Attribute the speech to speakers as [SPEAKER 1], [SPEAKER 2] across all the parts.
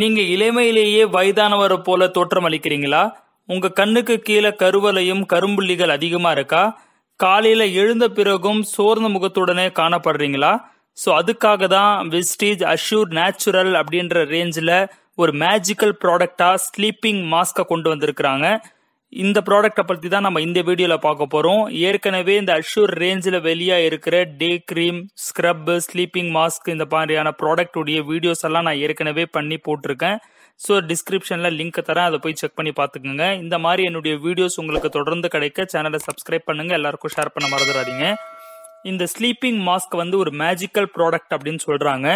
[SPEAKER 1] நீங்க இளமையிலேயே வயதானவரை போல தோற்றம் அளிக்கிறீங்களா உங்க கண்ணுக்கு கீழே கருவலையும் கரும்புள்ளிகள் அதிகமா இருக்கா காலையில எழுந்த பிறகும் சோர்ந்த முகத்துடனே காணப்படுறீங்களா ஸோ அதுக்காக தான் விஸ்டீஜ் அஷ்யூர் நேச்சுரல் அப்படின்ற ரேஞ்சில் ஒரு மேஜிக்கல் ப்ராடக்டா ஸ்லீப்பிங் மாஸ்கை கொண்டு வந்திருக்கிறாங்க இந்த ப்ராடக்ட்டை பற்றி தான் நம்ம இந்த வீடியோவில் பார்க்க போகிறோம் ஏற்கனவே இந்த அஷூர் ரேஞ்சில் வெளியாக இருக்கிற day cream scrub sleeping mask இந்த மாதிரியான ப்ராடக்டுடைய வீடியோஸ் எல்லாம் நான் ஏற்கனவே பண்ணி போட்டிருக்கேன் ஸோ டிஸ்கிரிப்ஷனில் லிங்க் தரேன் அதை போய் செக் பண்ணி பார்த்துக்கோங்க இந்த மாதிரி என்னுடைய வீடியோஸ் உங்களுக்கு தொடர்ந்து கிடைக்க சேனலை சப்ஸ்கிரைப் பண்ணுங்கள் எல்லாருக்கும் ஷேர் பண்ண மறந்துடாதீங்க இந்த ஸ்லீப்பிங் மாஸ்க் வந்து ஒரு மேஜிக்கல் ப்ராடக்ட் அப்படின்னு சொல்கிறாங்க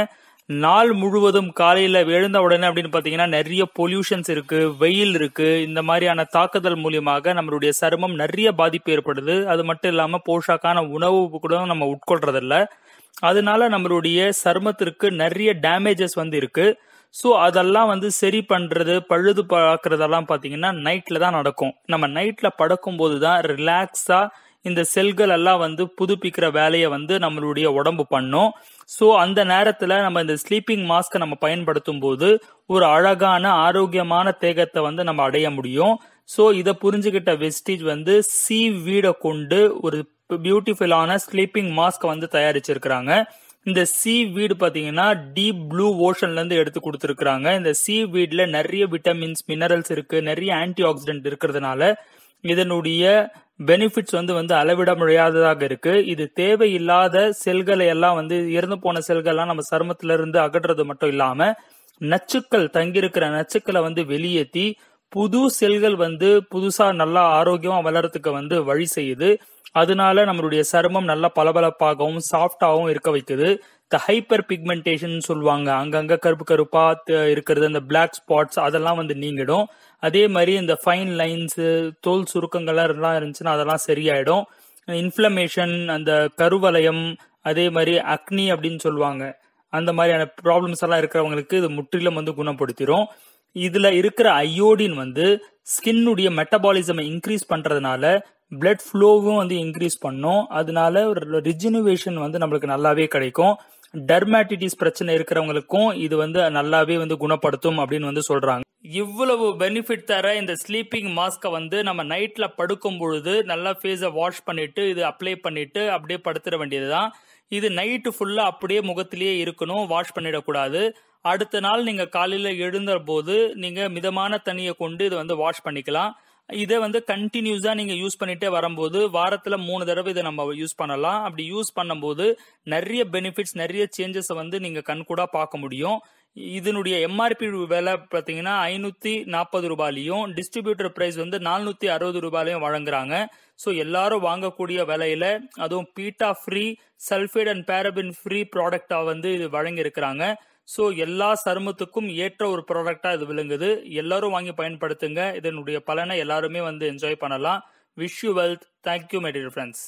[SPEAKER 1] நாள் முழுவதும் காலையில் எழுந்த உடனே அப்படின்னு பார்த்தீங்கன்னா நிறைய பொல்யூஷன்ஸ் இருக்கு வெயில் இருக்கு இந்த மாதிரியான தாக்குதல் மூலியமாக நம்மளுடைய சருமம் நிறைய பாதிப்பு ஏற்படுது அது மட்டும் இல்லாமல் போஷாக்கான உணவு கூட நம்ம உட்கொள்றதில்ல அதனால நம்மளுடைய சருமத்திற்கு நிறைய டேமேஜஸ் வந்து இருக்கு ஸோ அதெல்லாம் வந்து சரி பண்ணுறது பழுது பார்க்குறதெல்லாம் பார்த்தீங்கன்னா நைட்டில் தான் நடக்கும் நம்ம நைட்டில் படுக்கும்போது தான் ரிலாக்ஸாக இந்த செல்கள் எல்லாம் வந்து புதுப்பிக்கிற வேலையை வந்து நம்மளுடைய உடம்பு பண்ணும் ஸோ அந்த நேரத்தில் நம்ம இந்த ஸ்லீப்பிங் மாஸ்க்கை நம்ம பயன்படுத்தும் போது ஒரு அழகான ஆரோக்கியமான தேகத்தை வந்து நம்ம அடைய முடியும் ஸோ இதை புரிஞ்சுக்கிட்ட வெஸ்டிஜ் வந்து சி வீடை கொண்டு ஒரு பியூட்டிஃபுல்லான ஸ்லீப்பிங் மாஸ்க் வந்து தயாரிச்சிருக்கிறாங்க இந்த சி வீடு பார்த்தீங்கன்னா டீப் ப்ளூ ஓஷன்ல இருந்து எடுத்து கொடுத்துருக்காங்க இந்த சி வீட்ல நிறைய விட்டமின்ஸ் மினரல்ஸ் இருக்கு நிறைய ஆன்டி ஆக்சிடென்ட் இருக்கிறதுனால இதனுடைய பெனிஃபிட்ஸ் வந்து வந்து அளவிட முடியாததாக இருக்கு இது தேவையில்லாத செல்களை எல்லாம் வந்து இறந்து போன செல்கள்லாம் நம்ம சருமத்திலிருந்து அகற்றுறது மட்டும் இல்லாம நச்சுக்கள் தங்கியிருக்கிற நச்சுக்களை வந்து வெளியேற்றி புது செல்கள் வந்து புதுசா நல்லா ஆரோக்கியமா வளரத்துக்கு வந்து வழி செய்யுது அதனால நம்மளுடைய சருமம் நல்லா பளபளப்பாகவும் சாஃப்டாகவும் இருக்க வைக்குது இந்த ஹைப்பர் பிக்மெண்டேஷன் சொல்லுவாங்க அங்கங்க கருப்பு கருப்பா இருக்கிறது அந்த பிளாக் ஸ்பாட்ஸ் அதெல்லாம் வந்து நீங்கிடும் அதே மாதிரி இந்த ஃபைன் லைன்ஸ் தோல் சுருக்கங்கள்லாம் எல்லாம் இருந்துச்சுன்னா அதெல்லாம் சரியாயிடும் இன்ஃப்ளமேஷன் அந்த கருவலயம் அதே மாதிரி அக்னி அப்படின்னு சொல்லுவாங்க அந்த மாதிரியான ப்ராப்ளம்ஸ் எல்லாம் இருக்கிறவங்களுக்கு இது முற்றிலும் வந்து குணப்படுத்திடும் இதுல இருக்கிற அயோடின் வந்து ஸ்கின்னுடைய மெட்டபாலிசம் இன்க்ரீஸ் பண்றதுனால பிளட் ஃப்ளோவும் வந்து இன்க்ரீஸ் பண்ணும் அதனால ஒரு ரிஜினுவேஷன் வந்து நம்மளுக்கு நல்லாவே கிடைக்கும் டர்மேட்டிட்டிஸ் பிரச்சனை இருக்கிறவங்களுக்கும் இது வந்து நல்லாவே வந்து குணப்படுத்தும் அப்படின்னு வந்து சொல்றாங்க இவ்வளவு பெனிஃபிட் தர இந்த ஸ்லீப்பிங் மாஸ்கை வந்து நம்ம நைட்ல படுக்கும் பொழுது நல்லா ஃபேஸை வாஷ் பண்ணிட்டு இது அப்ளை பண்ணிட்டு அப்படியே படுத்துட வேண்டியதுதான் இது நைட்டு ஃபுல்லா அப்படியே முகத்திலேயே இருக்கணும் வாஷ் பண்ணிடக்கூடாது அடுத்த நாள் நீங்க காலையில எழுந்த போது நீங்க மிதமான தண்ணியை கொண்டு இதை வந்து வாஷ் பண்ணிக்கலாம் இதை வந்து கண்டினியூஸாக நீங்கள் யூஸ் பண்ணிகிட்டே வரும்போது வாரத்தில் மூணு தடவை இதை நம்ம யூஸ் பண்ணலாம் அப்படி யூஸ் பண்ணும்போது நிறைய பெனிஃபிட்ஸ் நிறைய சேஞ்சஸை வந்து நீங்கள் கண்கூடாக பார்க்க முடியும் இதனுடைய எம்ஆர்பி விலை பாத்தீங்கன்னா ஐநூற்றி நாற்பது ரூபாயிலையும் டிஸ்ட்ரிபியூட்டர் ப்ரைஸ் வந்து நானூற்றி அறுபது ரூபாயிலையும் வழங்குறாங்க ஸோ எல்லாரும் வாங்கக்கூடிய விலையில அதுவும் பீட்டா free sulphate and paraben free ப்ராடக்டா வந்து இது வழங்கியிருக்கிறாங்க ஸோ எல்லா சருமத்துக்கும் ஏற்ற ஒரு ப்ராடக்டாக இது விளங்குது எல்லாரும் வாங்கி பயன்படுத்துங்க இதனுடைய பலனை எல்லாருமே வந்து என்ஜாய் பண்ணலாம் wish you wealth thank you my dear friends